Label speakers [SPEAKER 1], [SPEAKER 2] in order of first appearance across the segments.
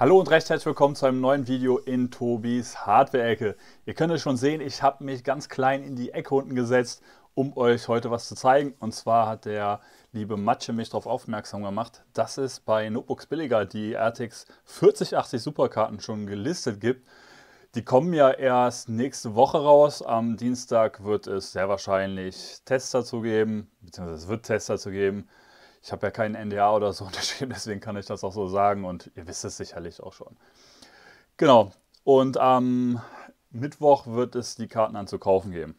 [SPEAKER 1] Hallo und recht herzlich willkommen zu einem neuen Video in Tobis Hardware-Ecke. Ihr könnt es schon sehen, ich habe mich ganz klein in die Ecke unten gesetzt, um euch heute was zu zeigen. Und zwar hat der liebe Matsche mich darauf aufmerksam gemacht, dass es bei Notebooks Billiger die RTX 4080 Superkarten schon gelistet gibt. Die kommen ja erst nächste Woche raus. Am Dienstag wird es sehr wahrscheinlich Tests dazu geben, beziehungsweise es wird Tests dazu geben ich habe ja keinen NDA oder so unterschrieben, deswegen kann ich das auch so sagen und ihr wisst es sicherlich auch schon. Genau, und am Mittwoch wird es die Karten dann zu kaufen geben.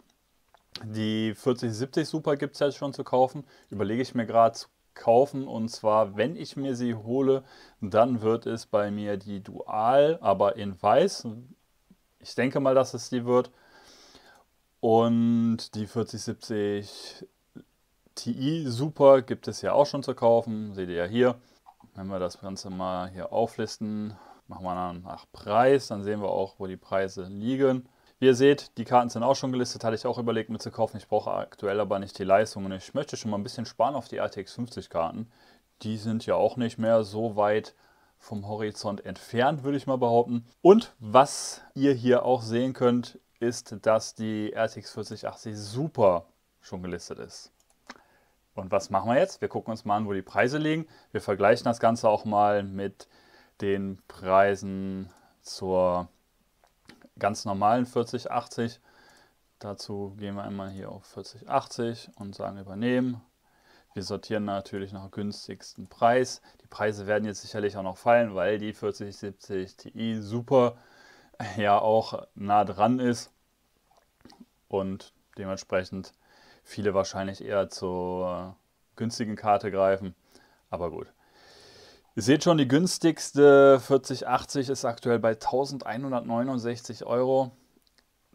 [SPEAKER 1] Die 4070 Super gibt es jetzt schon zu kaufen, überlege ich mir gerade zu kaufen und zwar, wenn ich mir sie hole, dann wird es bei mir die Dual, aber in weiß. Ich denke mal, dass es die wird. Und die 4070 TI Super gibt es ja auch schon zu kaufen, seht ihr ja hier. Wenn wir das Ganze mal hier auflisten, machen wir dann nach Preis, dann sehen wir auch, wo die Preise liegen. Wie ihr seht, die Karten sind auch schon gelistet, hatte ich auch überlegt mit zu kaufen. Ich brauche aktuell aber nicht die Leistungen. ich möchte schon mal ein bisschen sparen auf die RTX 50 Karten. Die sind ja auch nicht mehr so weit vom Horizont entfernt, würde ich mal behaupten. Und was ihr hier auch sehen könnt, ist, dass die RTX 4080 Super schon gelistet ist. Und was machen wir jetzt? Wir gucken uns mal an, wo die Preise liegen. Wir vergleichen das Ganze auch mal mit den Preisen zur ganz normalen 4080. Dazu gehen wir einmal hier auf 4080 und sagen übernehmen. Wir sortieren natürlich nach günstigsten Preis. Die Preise werden jetzt sicherlich auch noch fallen, weil die 4070 Ti super ja auch nah dran ist und dementsprechend viele wahrscheinlich eher zur günstigen Karte greifen. Aber gut. Ihr seht schon, die günstigste 4080 ist aktuell bei 1169 Euro.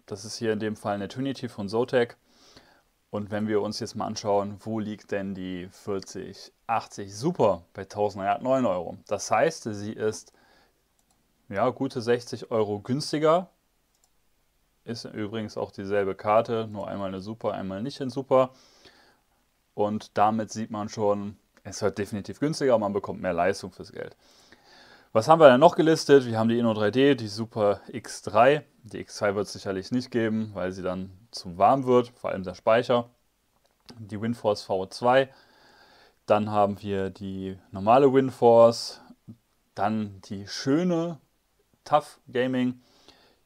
[SPEAKER 1] Das ist hier in dem Fall eine Trinity von Zotac. Und wenn wir uns jetzt mal anschauen, wo liegt denn die 4080 Super bei 1109 Euro? Das heißt, sie ist ja, gute 60 Euro günstiger ist übrigens auch dieselbe Karte, nur einmal eine Super, einmal nicht in Super. Und damit sieht man schon, es wird definitiv günstiger, man bekommt mehr Leistung fürs Geld. Was haben wir denn noch gelistet? Wir haben die Inno 3D, die Super X3. Die X2 wird es sicherlich nicht geben, weil sie dann zu warm wird, vor allem der Speicher. Die Windforce V2. Dann haben wir die normale Windforce. Dann die schöne Tough Gaming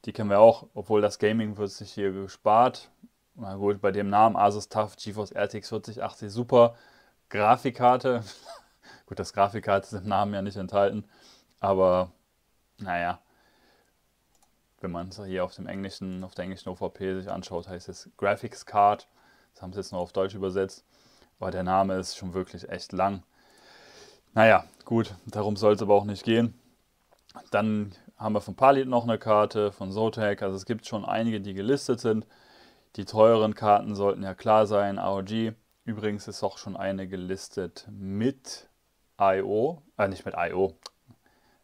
[SPEAKER 1] die kennen wir auch, obwohl das Gaming wird sich hier gespart. Na gut, bei dem Namen Asus TUF GeForce RTX 4080 Super Grafikkarte. gut, das Grafikkarte ist im Namen ja nicht enthalten, aber naja. Wenn man es hier auf dem englischen, auf der englischen OVP sich anschaut, heißt es Graphics Card. Das haben sie jetzt nur auf Deutsch übersetzt. Aber der Name ist schon wirklich echt lang. Naja, gut, darum soll es aber auch nicht gehen. Dann haben wir von Palit noch eine Karte, von Zotac. Also es gibt schon einige, die gelistet sind. Die teuren Karten sollten ja klar sein. AOG. Übrigens ist auch schon eine gelistet mit IO. Äh, nicht mit IO.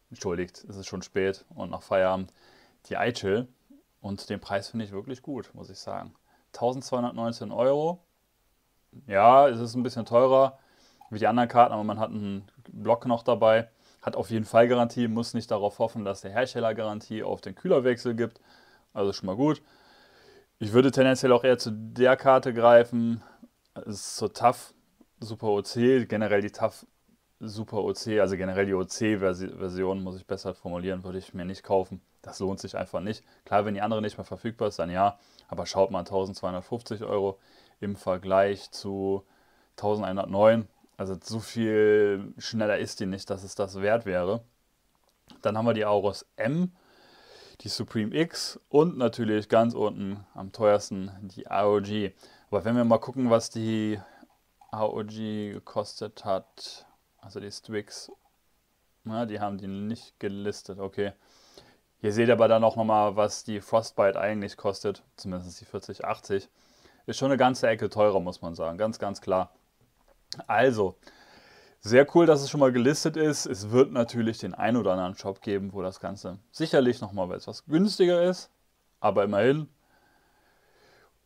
[SPEAKER 1] Entschuldigt, es ist schon spät und nach Feierabend. Die Eichel. Und den Preis finde ich wirklich gut, muss ich sagen. 1219 Euro. Ja, es ist ein bisschen teurer wie die anderen Karten, aber man hat einen Block noch dabei hat auf jeden Fall Garantie, muss nicht darauf hoffen, dass der Hersteller Garantie auf den Kühlerwechsel gibt. Also schon mal gut. Ich würde tendenziell auch eher zu der Karte greifen. Es ist zur TAF Super OC, generell die TAF Super OC, also generell die OC-Version, muss ich besser formulieren, würde ich mir nicht kaufen. Das lohnt sich einfach nicht. Klar, wenn die andere nicht mehr verfügbar ist, dann ja. Aber schaut mal, 1250 Euro im Vergleich zu 1109 also so viel schneller ist die nicht, dass es das wert wäre. Dann haben wir die Aorus M, die Supreme X und natürlich ganz unten am teuersten die AOG. Aber wenn wir mal gucken, was die AOG gekostet hat, also die Strix, na, die haben die nicht gelistet, okay. Ihr seht aber dann auch nochmal, was die Frostbite eigentlich kostet, zumindest die 4080. Ist schon eine ganze Ecke teurer, muss man sagen, ganz, ganz klar. Also, sehr cool, dass es schon mal gelistet ist. Es wird natürlich den einen oder anderen Shop geben, wo das Ganze sicherlich nochmal etwas günstiger ist, aber immerhin.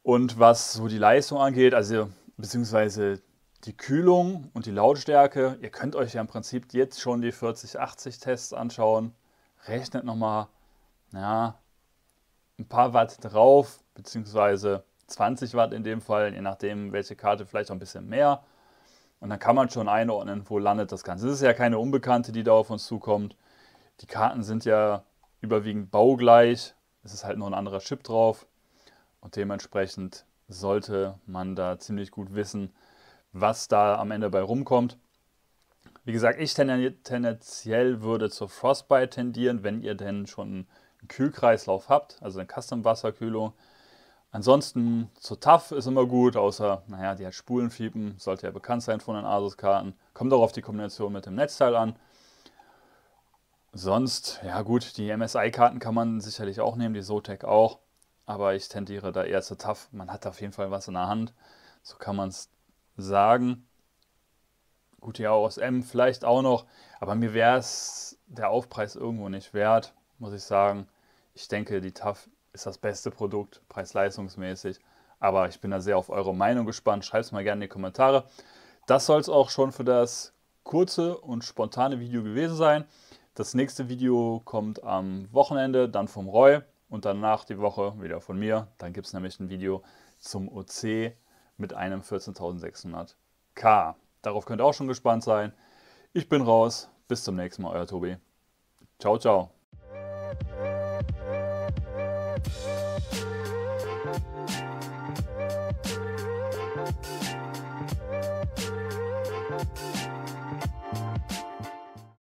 [SPEAKER 1] Und was so die Leistung angeht, also beziehungsweise die Kühlung und die Lautstärke, ihr könnt euch ja im Prinzip jetzt schon die 4080 Tests anschauen. Rechnet nochmal ja, ein paar Watt drauf, beziehungsweise 20 Watt in dem Fall, je nachdem, welche Karte vielleicht auch ein bisschen mehr. Und dann kann man schon einordnen, wo landet das Ganze. Es ist ja keine Unbekannte, die da auf uns zukommt. Die Karten sind ja überwiegend baugleich. Es ist halt nur ein anderer Chip drauf. Und dementsprechend sollte man da ziemlich gut wissen, was da am Ende bei rumkommt. Wie gesagt, ich tendenziell würde zur Frostbite tendieren, wenn ihr denn schon einen Kühlkreislauf habt, also eine Custom-Wasserkühlung. Ansonsten, so TAF ist immer gut, außer, naja, die hat Spulenfiepen, sollte ja bekannt sein von den Asus-Karten. Kommt auch auf die Kombination mit dem Netzteil an. Sonst, ja gut, die MSI-Karten kann man sicherlich auch nehmen, die Zotac auch. Aber ich tendiere da eher zu TAF. Man hat auf jeden Fall was in der Hand. So kann man es sagen. Gut, die AOSM vielleicht auch noch. Aber mir wäre es der Aufpreis irgendwo nicht wert, muss ich sagen. Ich denke, die TAF ist das beste Produkt, preis-leistungsmäßig. Aber ich bin da sehr auf eure Meinung gespannt. Schreibt es mal gerne in die Kommentare. Das soll es auch schon für das kurze und spontane Video gewesen sein. Das nächste Video kommt am Wochenende, dann vom Roy und danach die Woche wieder von mir. Dann gibt es nämlich ein Video zum OC mit einem 14.600k. Darauf könnt ihr auch schon gespannt sein. Ich bin raus. Bis zum nächsten Mal, euer Tobi. Ciao, ciao.